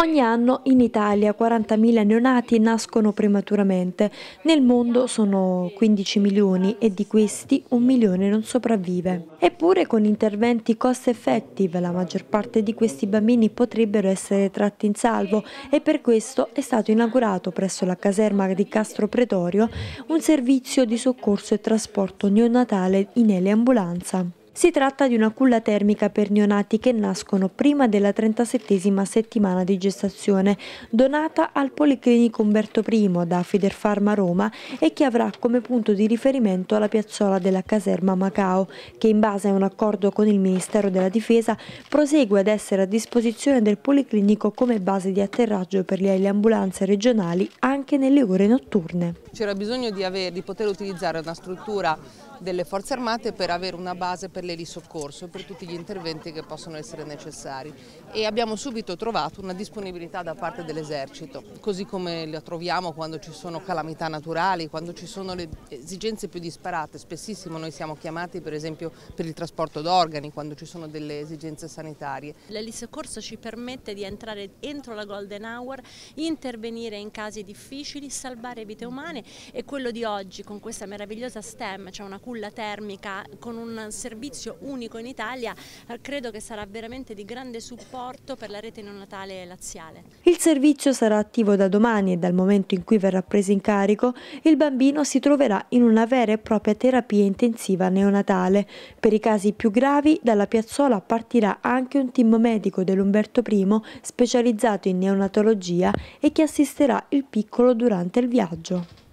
Ogni anno in Italia 40.000 neonati nascono prematuramente, nel mondo sono 15 milioni e di questi un milione non sopravvive. Eppure con interventi cost effective la maggior parte di questi bambini potrebbero essere tratti in salvo e per questo è stato inaugurato presso la caserma di Castro Pretorio un servizio di soccorso e trasporto neonatale in eliambulanza. Si tratta di una culla termica per neonati che nascono prima della 37 settimana di gestazione, donata al Policlinico Umberto I da Federfarma Roma e che avrà come punto di riferimento la piazzola della caserma Macao, che in base a un accordo con il Ministero della Difesa prosegue ad essere a disposizione del Policlinico come base di atterraggio per le ambulanze regionali anche nelle ore notturne. C'era bisogno di, avere, di poter utilizzare una struttura delle forze armate per avere una base per l'ausilio soccorso e per tutti gli interventi che possono essere necessari e abbiamo subito trovato una disponibilità da parte dell'esercito, così come la troviamo quando ci sono calamità naturali, quando ci sono le esigenze più disparate, spessissimo noi siamo chiamati per esempio per il trasporto d'organi, quando ci sono delle esigenze sanitarie. L'elisoccorso ci permette di entrare entro la golden hour, intervenire in casi difficili, salvare vite umane e quello di oggi con questa meravigliosa STEM, cioè una culla termica con un servizio servizio unico in Italia eh, credo che sarà veramente di grande supporto per la rete neonatale laziale. Il servizio sarà attivo da domani e dal momento in cui verrà preso in carico il bambino si troverà in una vera e propria terapia intensiva neonatale. Per i casi più gravi dalla piazzola partirà anche un team medico dell'Umberto I specializzato in neonatologia e che assisterà il piccolo durante il viaggio.